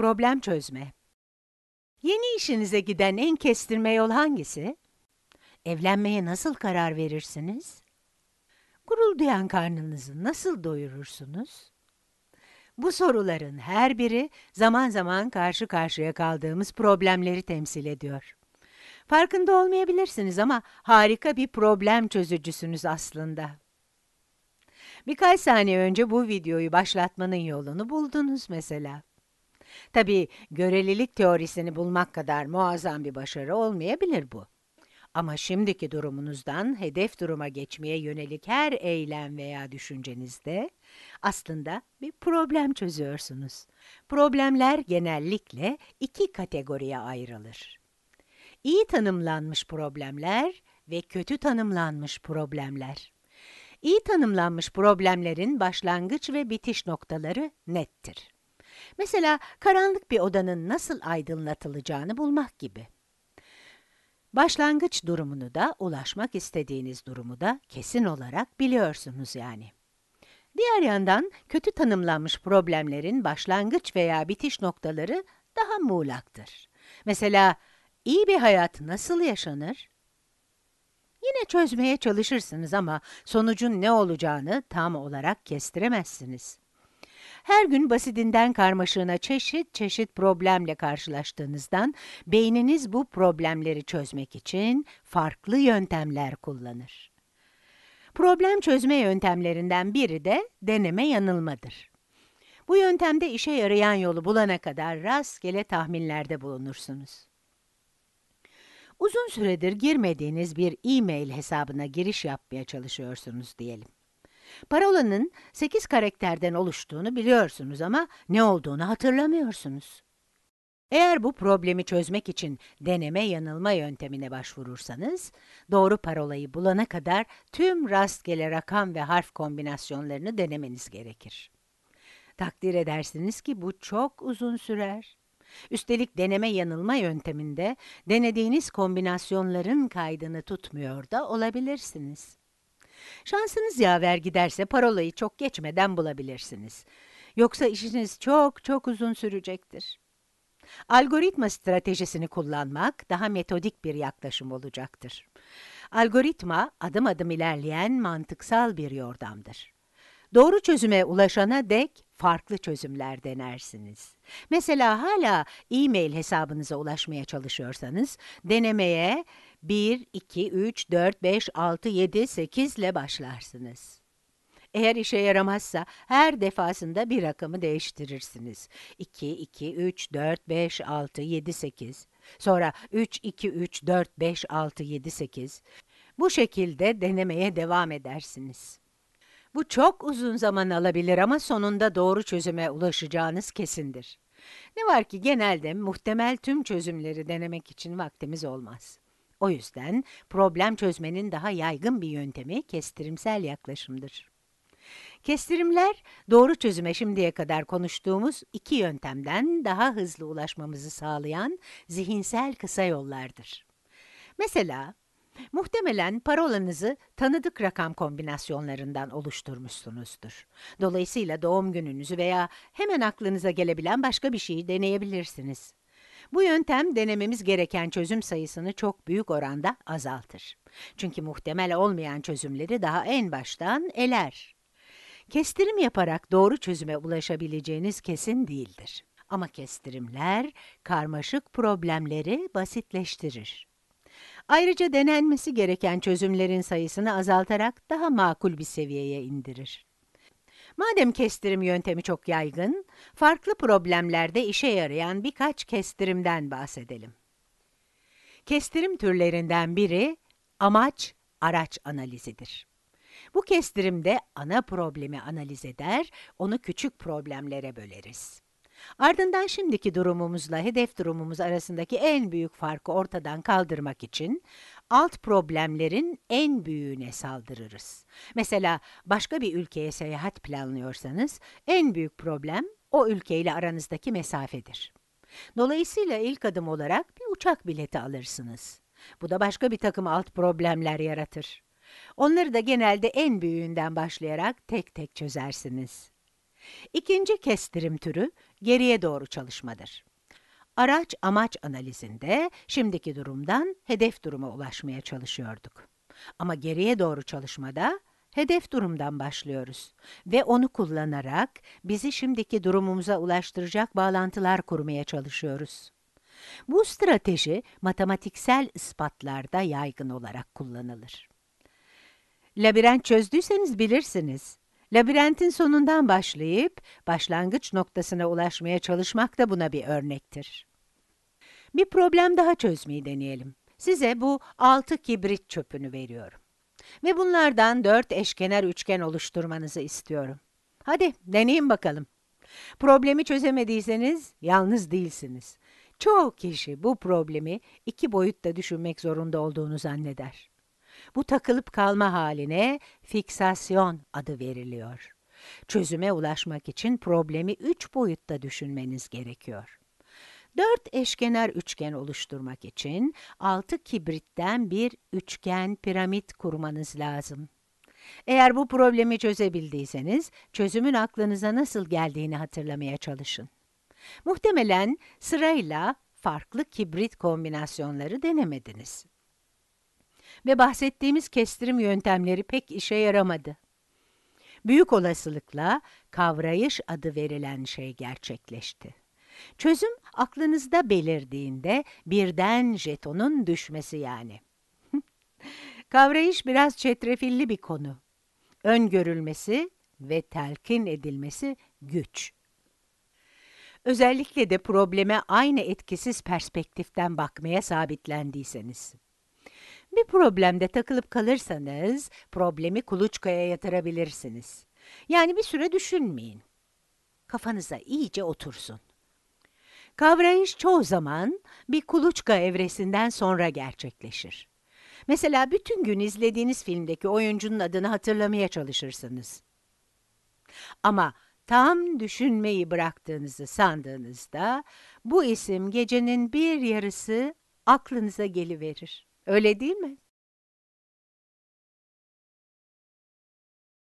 Problem çözme. Yeni işinize giden en kestirme yol hangisi? Evlenmeye nasıl karar verirsiniz? Gurulduyan karnınızı nasıl doyurursunuz? Bu soruların her biri zaman zaman karşı karşıya kaldığımız problemleri temsil ediyor. Farkında olmayabilirsiniz ama harika bir problem çözücüsünüz aslında. Birkaç saniye önce bu videoyu başlatmanın yolunu buldunuz mesela. Tabi görelilik teorisini bulmak kadar muazzam bir başarı olmayabilir bu. Ama şimdiki durumunuzdan hedef duruma geçmeye yönelik her eylem veya düşüncenizde aslında bir problem çözüyorsunuz. Problemler genellikle iki kategoriye ayrılır. İyi tanımlanmış problemler ve kötü tanımlanmış problemler. İyi tanımlanmış problemlerin başlangıç ve bitiş noktaları nettir. Mesela karanlık bir odanın nasıl aydınlatılacağını bulmak gibi. Başlangıç durumunu da ulaşmak istediğiniz durumu da kesin olarak biliyorsunuz yani. Diğer yandan kötü tanımlanmış problemlerin başlangıç veya bitiş noktaları daha muğlaktır. Mesela iyi bir hayat nasıl yaşanır? Yine çözmeye çalışırsınız ama sonucun ne olacağını tam olarak kestiremezsiniz. Her gün basitinden karmaşığına çeşit çeşit problemle karşılaştığınızdan beyniniz bu problemleri çözmek için farklı yöntemler kullanır. Problem çözme yöntemlerinden biri de deneme yanılmadır. Bu yöntemde işe yarayan yolu bulana kadar rastgele tahminlerde bulunursunuz. Uzun süredir girmediğiniz bir e-mail hesabına giriş yapmaya çalışıyorsunuz diyelim. Parolanın 8 karakterden oluştuğunu biliyorsunuz ama ne olduğunu hatırlamıyorsunuz. Eğer bu problemi çözmek için deneme yanılma yöntemine başvurursanız, doğru parolayı bulana kadar tüm rastgele rakam ve harf kombinasyonlarını denemeniz gerekir. Takdir edersiniz ki bu çok uzun sürer. Üstelik deneme yanılma yönteminde denediğiniz kombinasyonların kaydını tutmuyor da olabilirsiniz. Şansınız yaver giderse parolayı çok geçmeden bulabilirsiniz. Yoksa işiniz çok çok uzun sürecektir. Algoritma stratejisini kullanmak daha metodik bir yaklaşım olacaktır. Algoritma adım adım ilerleyen mantıksal bir yordamdır. Doğru çözüme ulaşana dek farklı çözümler denersiniz. Mesela hala e-mail hesabınıza ulaşmaya çalışıyorsanız denemeye 1, 2, 3, 4, 5, 6, 7, 8 ile başlarsınız. Eğer işe yaramazsa her defasında bir rakamı değiştirirsiniz. 2, 2, 3, 4, 5, 6, 7, 8. Sonra 3, 2, 3, 4, 5, 6, 7, 8. Bu şekilde denemeye devam edersiniz. Bu çok uzun zaman alabilir ama sonunda doğru çözüme ulaşacağınız kesindir. Ne var ki genelde muhtemel tüm çözümleri denemek için vaktimiz olmaz. O yüzden problem çözmenin daha yaygın bir yöntemi kestirimsel yaklaşımdır. Kestirimler, doğru çözüme şimdiye kadar konuştuğumuz iki yöntemden daha hızlı ulaşmamızı sağlayan zihinsel kısa yollardır. Mesela, muhtemelen parolanızı tanıdık rakam kombinasyonlarından oluşturmuşsunuzdur. Dolayısıyla doğum gününüzü veya hemen aklınıza gelebilen başka bir şeyi deneyebilirsiniz. Bu yöntem denememiz gereken çözüm sayısını çok büyük oranda azaltır. Çünkü muhtemel olmayan çözümleri daha en baştan eler. Kestirim yaparak doğru çözüme ulaşabileceğiniz kesin değildir. Ama kestirimler karmaşık problemleri basitleştirir. Ayrıca denenmesi gereken çözümlerin sayısını azaltarak daha makul bir seviyeye indirir. Madem kestirim yöntemi çok yaygın, farklı problemlerde işe yarayan birkaç kestirimden bahsedelim. Kestirim türlerinden biri amaç araç analizidir. Bu kestirimde ana problemi analiz eder, onu küçük problemlere böleriz. Ardından şimdiki durumumuzla hedef durumumuz arasındaki en büyük farkı ortadan kaldırmak için alt problemlerin en büyüğüne saldırırız. Mesela başka bir ülkeye seyahat planlıyorsanız en büyük problem o ülkeyle aranızdaki mesafedir. Dolayısıyla ilk adım olarak bir uçak bileti alırsınız. Bu da başka bir takım alt problemler yaratır. Onları da genelde en büyüğünden başlayarak tek tek çözersiniz. İkinci kestirim türü geriye doğru çalışmadır. Araç amaç analizinde şimdiki durumdan hedef duruma ulaşmaya çalışıyorduk. Ama geriye doğru çalışmada hedef durumdan başlıyoruz ve onu kullanarak bizi şimdiki durumumuza ulaştıracak bağlantılar kurmaya çalışıyoruz. Bu strateji matematiksel ispatlarda yaygın olarak kullanılır. Labirent çözdüyseniz bilirsiniz. Labirentin sonundan başlayıp başlangıç noktasına ulaşmaya çalışmak da buna bir örnektir. Bir problem daha çözmeyi deneyelim. Size bu 6 kibrit çöpünü veriyorum. Ve bunlardan 4 eşkenar üçgen oluşturmanızı istiyorum. Hadi deneyin bakalım. Problemi çözemediyseniz yalnız değilsiniz. Çoğu kişi bu problemi iki boyutta düşünmek zorunda olduğunu zanneder. Bu takılıp kalma haline fiksasyon adı veriliyor. Çözüme ulaşmak için problemi üç boyutta düşünmeniz gerekiyor. Dört eşkenar üçgen oluşturmak için altı kibritten bir üçgen piramit kurmanız lazım. Eğer bu problemi çözebildiyseniz, çözümün aklınıza nasıl geldiğini hatırlamaya çalışın. Muhtemelen sırayla farklı kibrit kombinasyonları denemediniz ve bahsettiğimiz kestirim yöntemleri pek işe yaramadı. Büyük olasılıkla kavrayış adı verilen şey gerçekleşti. Çözüm aklınızda belirdiğinde birden jetonun düşmesi yani. kavrayış biraz çetrefilli bir konu. Öngörülmesi ve telkin edilmesi güç. Özellikle de probleme aynı etkisiz perspektiften bakmaya sabitlendiyseniz. Bir problemde takılıp kalırsanız problemi kuluçkaya yatırabilirsiniz. Yani bir süre düşünmeyin. Kafanıza iyice otursun. Kavrayış çoğu zaman bir kuluçka evresinden sonra gerçekleşir. Mesela bütün gün izlediğiniz filmdeki oyuncunun adını hatırlamaya çalışırsınız. Ama tam düşünmeyi bıraktığınızı sandığınızda bu isim gecenin bir yarısı aklınıza geliverir. Öyle değil mi?